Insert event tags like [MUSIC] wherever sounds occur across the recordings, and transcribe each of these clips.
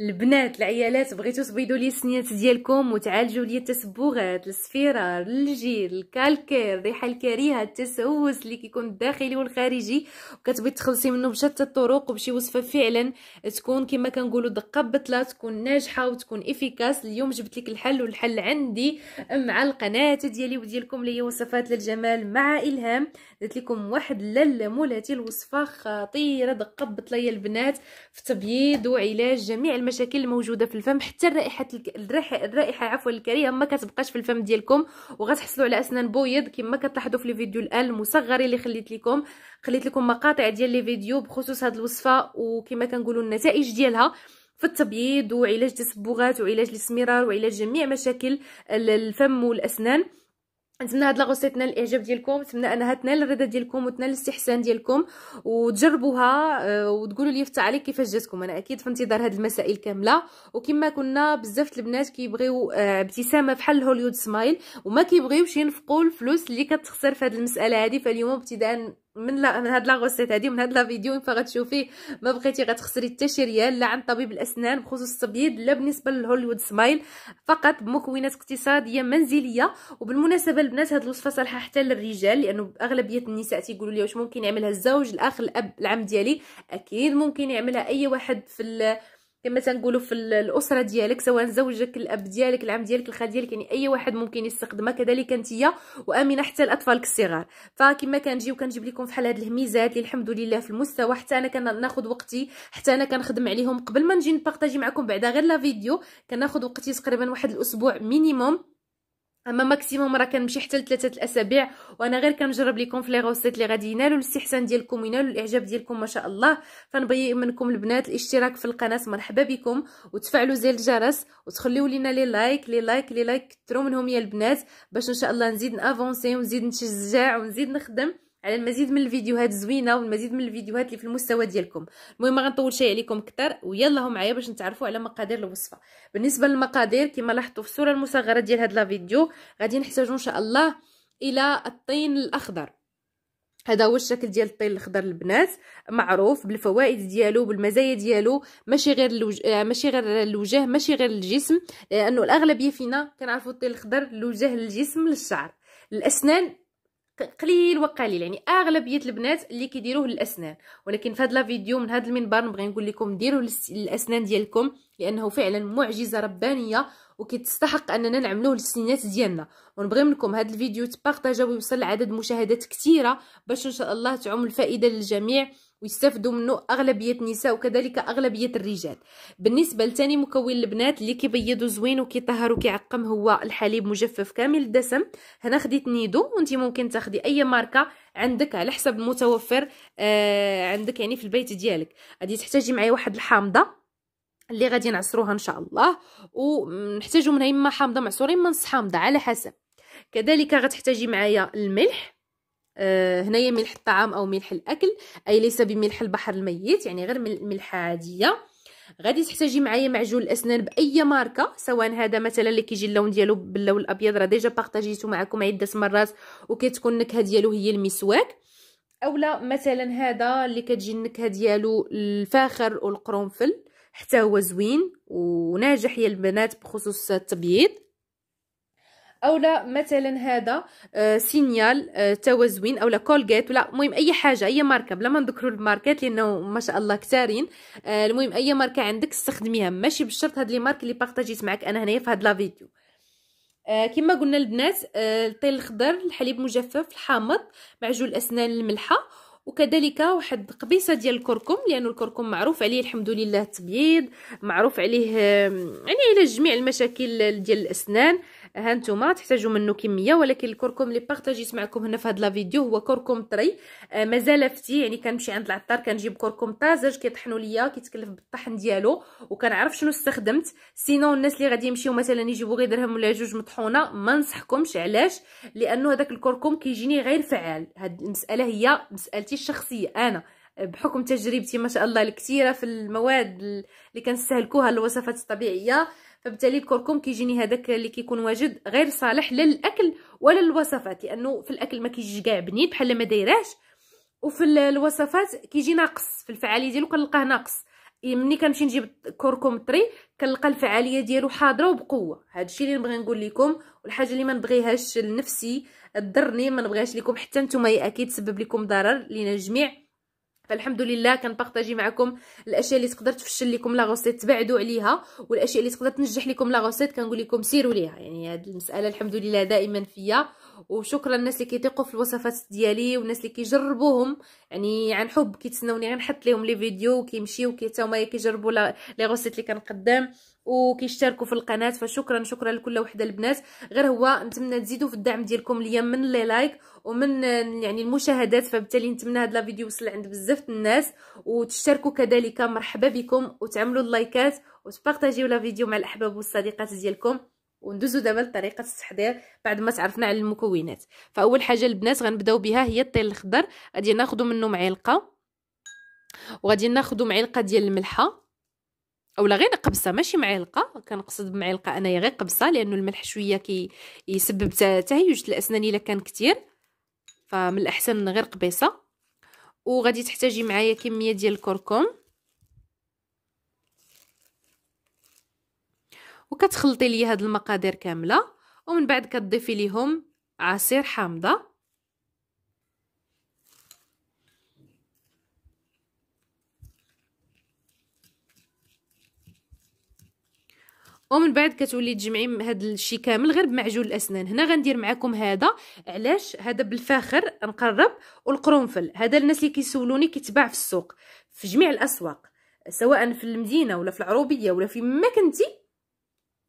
البنات العيالات بغيتو تبيضوا لي السنيات ديالكم وتعالجوا لي التسبغات الصفيره الجير الكالكير الريحه الكريهه التسوس اللي كيكون الداخلي والخارجي وكتبغي تخلصي منه بشتى الطرق وبشي وصفه فعلا تكون كما كنقولوا دقه بطله تكون ناجحه وتكون افيكاس اليوم جبت لك الحل والحل عندي مع القناه ديالي وديالكم اللي هي وصفات للجمال مع الهام درت لكم واحد لاله مولاتي الوصفه خطيره دقه بطله يا البنات في تبييض وعلاج جميع الم... المشاكل الموجوده في الفم حتى الرائحه الرائحه, الرائحة عفوا الكريهه ما كتبقاش في الفم ديالكم وغتحصلوا على اسنان بويض كما كتلاحظوا في الفيديو الان المصغر اللي خليت لكم خليت لكم مقاطع ديال لي فيديو بخصوص هذه الوصفه وكما كنقولوا النتائج ديالها في التبييض وعلاج التصبغات وعلاج الاسمرار وعلاج جميع مشاكل الفم والاسنان نتمنى هاد لاغوسيت تنال الاعجاب ديالكم نتمنى انها تنال الرضا ديالكم وتنال الاستحسان ديالكم وتجربوها آه، وتقولوا لي في التعليق كيفاش جاتكم انا اكيد في انتظار هاد المسائل كامله وكما كنا بزاف البنات كيبغيو آه، ابتسامه بحال هوليود سمايل وما كيبغيوش ينفقوا الفلوس اللي كتخسر في هاد المساله هادي فاليوم ابتداء من لا من هاد لا غوسيت هادي من هاد لا فيديو غتشوفي ما بقيتي غتخسري حتى شي ريال لا عند طبيب الاسنان بخصوص التبييض لا بالنسبه للهوليوود سمايل فقط بمكونات اقتصاديه منزليه وبالمناسبه البنات هاد الوصفه صالحه حتى للرجال لانه اغلبيه النساء تيقولوا لي واش ممكن يعملها الزوج الاخ الاب العم ديالي اكيد ممكن يعملها اي واحد في كما تنقولوا في الاسره ديالك سواء زوجك الاب ديالك العم ديالك الخال ديالك يعني اي واحد ممكن يستخدمها كذلك انتيا وامنه حتى لاطفالك الصغار فكما كنجي وكنجيب لكم فحال هاد الهميزات اللي الحمد لله في المستوى حتى انا كناخذ وقتي حتى انا كنخدم عليهم قبل ما نجي نبارطاجي معكم بعدا غير لا فيديو كناخذ وقتي تقريبا واحد الاسبوع مينيموم اما ماكسيموم راه كنمشي حتى لثلاثه الاسابيع وانا غير كنجرب لكم في لي غوسيت اللي غادي ينالوا الاستحسان ديالكم وينالوا الاعجاب ديالكم ما شاء الله فنبغي منكم البنات الاشتراك في القناه مرحبا بكم وتفعلوا زر الجرس وتخليوا لينا لي لايك لي لايك لي لايك كثروا منهم يا البنات باش ان شاء الله نزيد نافونسي ونزيد نشجع ونزيد نخدم على المزيد من الفيديوهات زوينه والمزيد من الفيديوهات اللي في المستوى ديالكم المهم ما غنطول شي عليكم كتر ويلا معايا باش نتعرفوا على مقادير الوصفه بالنسبه للمقادير كما لاحظتوا في الصوره المصغره ديال هذا الفيديو غادي نحتاجوا ان شاء الله الى الطين الاخضر هذا هو الشكل ديال الطين الاخضر البنات معروف بالفوائد ديالو بالمزايا ديالو ماشي غير الوجه آه، ماشي غير الوجه ماشي غير الجسم لانه الاغلبيه فينا كنعرفوا الطين الاخضر للوجه للجسم للشعر الاسنان قليل وقليل يعني اغلبيه البنات اللي كيديروه للاسنان ولكن في هذا الفيديو من هذا المنبر نبغي نقول لكم ديروه للاسنان ديالكم لانه فعلا معجزه ربانيه وكتستحق اننا نعملوه للسنينات ديالنا ونبغي منكم هذا الفيديو تبارطاجا ويوصل لعدد مشاهدات كثيره باش ان شاء الله تعم الفائده للجميع ويستافدوا منه اغلبيه النساء وكذلك اغلبيه الرجال بالنسبه لثاني مكون البنات اللي كيبيضو زوين وكيطهر وكيعقم هو الحليب مجفف كامل الدسم هنا خديت نيدو وانت ممكن تاخدي اي ماركه عندك على حسب المتوفر آه عندك يعني في البيت ديالك غادي تحتاجي معايا واحد الحامضه اللي غادي نعصروها ان شاء الله ونحتاجوا منها اما حامضه معصوره اما نص حامضه على حسب كذلك غتحتاجي معايا الملح آه، هنايا ملح الطعام او ملح الاكل اي ليس بملح البحر الميت يعني غير ملح عاديه غادي تحتاجي معايا معجون الاسنان باي ماركه سواء هذا مثلا اللي كيجي اللون ديالو باللون الابيض راه ديجا بارطاجيتو معكم عده مرات وكتكون النكهه ديالو هي المسواك اولا مثلا هذا اللي كتجي النكهه ديالو الفاخر والقرنفل حتى هو زوين وناجح يا البنات بخصوص التبييض اولا مثلا هذا آه، سينيال توزوين آه، توازوين اولا كولغيت ولا المهم اي حاجه اي ماركه بلا ما نذكروا الماركات لانه ما شاء الله كثارين آه، المهم اي ماركه عندك استخدميها ماشي بالشرط هاد لي مارك اللي بارطاجيت معك انا هنايا في هاد لا فيديو آه كما قلنا البنات آه الطين الخضر الحليب مجفف الحامض معجون الاسنان الملحه وكذلك واحد قبيصه ديال الكركم لانه الكركم معروف عليه الحمد لله التبييض معروف عليه يعني على جميع المشاكل ديال الاسنان ها نتوما تحتاجوا منه كميه ولكن الكركم اللي بارطاجيت معكم هنا في هذا لا فيديو هو كركم طري آه مازال فتي يعني كنمشي عند العطار كنجيب كركم طازج كيطحنوا ليا كيتكلف بالطحن ديالو وكنعرف شنو استخدمت سينو الناس اللي غادي يمشيو مثلا يجيبوا غير درهم ولا جوج مطحونه ما نصحكمش علاش لانه هذاك الكركم كيجيني غير فعال هاد المساله هي مسالتي الشخصيه انا آه، بحكم تجربتي ما شاء الله الكثيره في المواد اللي كنستهلكوها الوصفات الطبيعيه فبالتالي الكركم كيجيني هذاك اللي كيكون واجد غير صالح لا للاكل ولا للوصفات لانه في الاكل ما كيجيش كاع بني بحال ما دايراش وفي الوصفات كيجي ناقص في الفعاليه ديالو كنلقاه ناقص إيه، ملي كنمشي نجيب كركم طري كنلقى الفعاليه ديالو حاضره وبقوه الشيء اللي نبغي نقول لكم والحاجه اللي ما نبغيهاش لنفسي تضرني ما نبغيهاش لكم حتى نتوما اكيد تسبب لكم ضرر لينا الجميع فالحمد لله كنبارطاجي معكم الاشياء اللي تقدر تفشل لكم لا غوسيت تبعدوا عليها والاشياء اللي تقدر تنجح لكم لا غوسيت كنقول لكم سيروا ليها يعني هذه المساله الحمد لله دائما فيا وشكرا الناس اللي كيثيقوا في الوصفات ديالي والناس اللي كيجربوهم يعني عن حب كيتسناوني غنحط لهم لي فيديو وكيمشيو كيتا هما كيجربوا لي غوسيت اللي كنقدم وكيشتركوا في القناه فشكرا شكرا لكل وحده البنات غير هو نتمنى تزيدوا في الدعم ديالكم ليا من لي لايك ومن يعني المشاهدات فبالتالي نتمنى لا فيديو يوصل عند بزاف الناس وتشتركوا كذلك مرحبا بكم وتعملوا اللايكات وتبارطاجيو لا فيديو مع الاحباب والصديقات ديالكم وندوزو دابا لطريقه التحضير بعد ما تعرفنا على المكونات فاول حاجه البنات غنبداو بها هي الطين الخضر غادي ناخذ منه معلقه وغادي ناخذ معلقه ديال الملحه اولا غير قبصه ماشي معلقه كنقصد بمعلقه انايا غير قبصه لانه الملح شويه كي يسبب تهيج الاسنان الا كان كثير فمن الاحسن غير قبيصه وغادي تحتاجي معايا كميه ديال الكركم وكتخلطي لي هاد المقادير كامله ومن بعد كتضيفي ليهم عصير حامضه ومن بعد كتولي تجمعي هذا الشيء كامل غير بمعجون الاسنان هنا غندير معكم هذا علاش هذا بالفاخر نقرب والقرنفل هذا الناس اللي كيسولوني كيتباع في السوق في جميع الاسواق سواء في المدينه ولا في العروبيه ولا في ما كنتي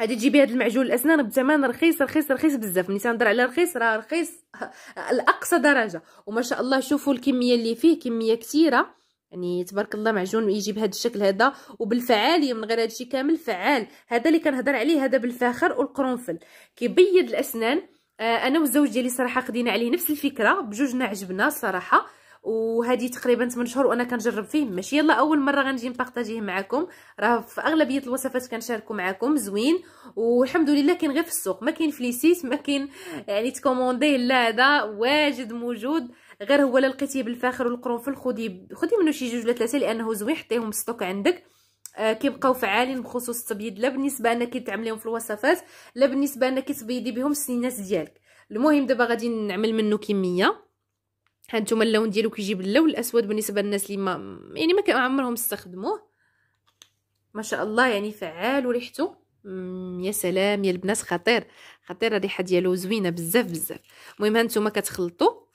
غادي تجيبي هذا المعجون الاسنان بثمن رخيص رخيص رخيص بزاف ملي تنهضر على رخيص راه رخيص [LAUGHS] لاقصى درجه وما شاء الله شوفوا الكميه اللي فيه كميه كثيره يعني تبارك الله معجون يجي بهذا الشكل هذا وبالفعاليه من غير هذا الشيء كامل فعال هذا اللي كنهضر عليه هذا بالفاخر والقرنفل كيبيض الاسنان آه انا والزوج ديالي صراحه خدينا عليه نفس الفكره بجوجنا عجبنا صراحه وهذه تقريبا 8 شهور وانا كنجرب فيه ماشي يلا اول مره غنجي نبارطاجيه معكم راه في اغلبيه الوصفات كنشاركو معكم زوين والحمد لله كاين غير في السوق ما كاين فليسيس ما كاين يعني تكومونديه لا هذا واجد موجود غير هو لقيتيه بالفاخر والقرنفل خدي خدي منه شي جوج ولا ثلاثه لانه زوين حطيهم ستوك عندك آه كيبقاو فعالين بخصوص التبييض لا بالنسبه انك تعمليهم في الوصفات لا بالنسبه انك تبيضي بهم السنينات ديالك المهم دابا غادي نعمل منه كميه هانتوما اللون ديالو كيجيب اللون الاسود بالنسبه للناس اللي ما يعني ما عمرهم استخدموه ما شاء الله يعني فعال وريحته يا سلام يا البنات خطير خطير الريحه ديالو زوينه بزاف بزاف المهم هانتوما كتخلطوا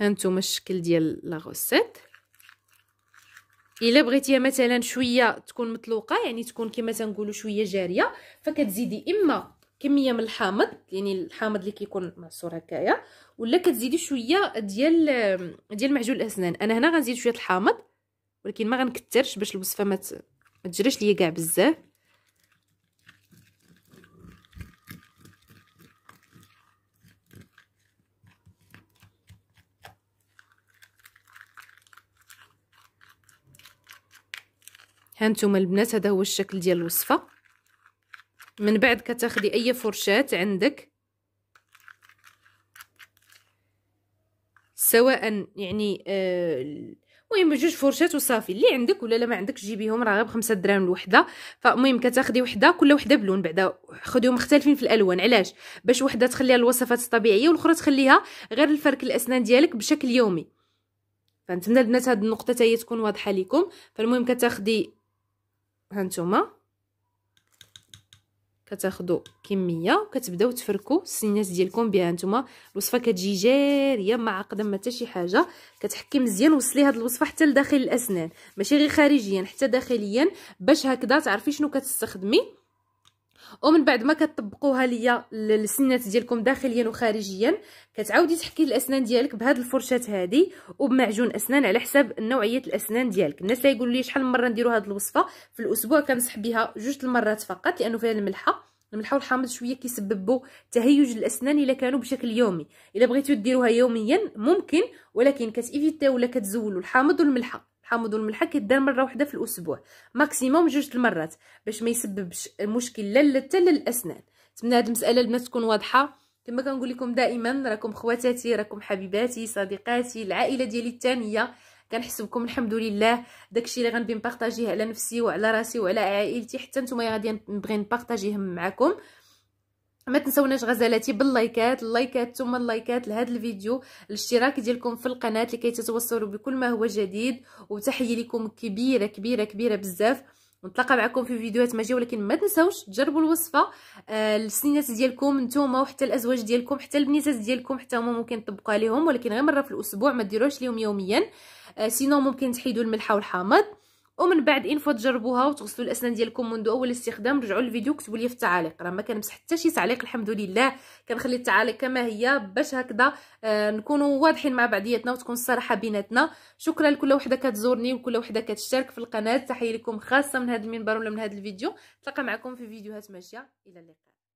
هانتوما الشكل ديال لا غوسيت الا بغيتيها مثلا شويه تكون مطلوقه يعني تكون كما تنقولوا شويه جاريه فكتزيدي اما كميه من الحامض يعني الحامض اللي كيكون معصور هكايا ولا كتزيدي شويه ديال ديال معجون الاسنان انا هنا غنزيد شويه الحامض ولكن ما غنكثرش باش الوصفه ما تجريش ليا كاع بزاف هانتوما البنات هذا هو الشكل ديال الوصفه من بعد كتاخدي اي فرشات عندك سواء يعني آه المهم جوج فرشات وصافي اللي عندك ولا لا ما عندك جيبيهم راه غير بخمسة دراهم الوحده فالمهم كتاخدي وحده كل وحده بلون بعدا خديهم مختلفين في الالوان علاش باش وحده تخليها الوصفات الطبيعيه والاخرى تخليها غير الفرك الاسنان ديالك بشكل يومي فنتمنى البنات هذه النقطه هي تكون واضحه لكم فالمهم كتاخدي هانتوما كتاخذوا كميه وكتبداو تفركوا السنينات ديالكم بها نتوما الوصفه كتجي جاريه معقده ما حتى شي حاجه كتحكي مزيان وصلي هاد الوصفه حتى لداخل الاسنان ماشي غير خارجيا حتى داخليا باش هكذا تعرفي شنو كتستخدمي ومن بعد ما كتطبقوها ليا السنات ديالكم داخليا وخارجيا كتعاودي تحكي الاسنان ديالك بهاد الفرشاه هادي وبمعجون اسنان على حساب نوعيه الاسنان ديالك الناس اللي يقولوا لي شحال من مره نديروا هاد الوصفه في الاسبوع كنصح بها جوج المرات فقط لانه فيها الملحه الملحه والحامض شويه كيسببوا تهيج الاسنان الا كانوا بشكل يومي الا بغيتو ديروها يوميا ممكن ولكن كتيفيتي ولا كتزولوا الحامض والملحه حامض والملحه كيدار مره واحده في الاسبوع ماكسيموم جوج المرات باش ما يسببش المشكل لا حتى للاسنان نتمنى هذه المساله البنات تكون واضحه كما كنقول لكم دائما راكم خواتاتي راكم حبيباتي صديقاتي العائله ديالي الثانيه كنحسبكم الحمد لله داكشي اللي غنبغي نبارطاجيه على نفسي وعلى راسي وعلى عائلتي حتى نتوما غادي نبغي نبارطاجيه معكم ما تنسوناش غزالاتي باللايكات اللايكات ثم اللايكات لهذا الفيديو الاشتراك ديالكم في القناه لكي تتوصلوا بكل ما هو جديد وتحيه لكم كبيره كبيره كبيره بزاف نتلاقى معكم في فيديوهات ماجيه ولكن ما تنسوش تجربوا الوصفه آه السنينات ديالكم نتوما وحتى الازواج ديالكم حتى البنيتات ديالكم حتى هما ممكن تطبقوا عليهم ولكن غير مره في الاسبوع ما ديروش ليهم يوميا آه سينو ممكن تحيدوا الملح والحامض ومن بعد ان فوا تجربوها وتغسلوا الاسنان ديالكم منذ اول استخدام رجعوا للفيديو كتبوا لي في التعاليق راه ما كنمسح حتى شي تعليق الحمد لله كنخلي التعاليق كما هي باش هكذا آه نكونوا واضحين مع بعضياتنا وتكون الصراحه بيناتنا شكرا لكل وحده كتزورني وكل وحده كتشارك في القناه تحيه لكم خاصه من هذا المنبر ولا من هذا الفيديو نتلاقى معكم في فيديوهات ماشيه الى اللقاء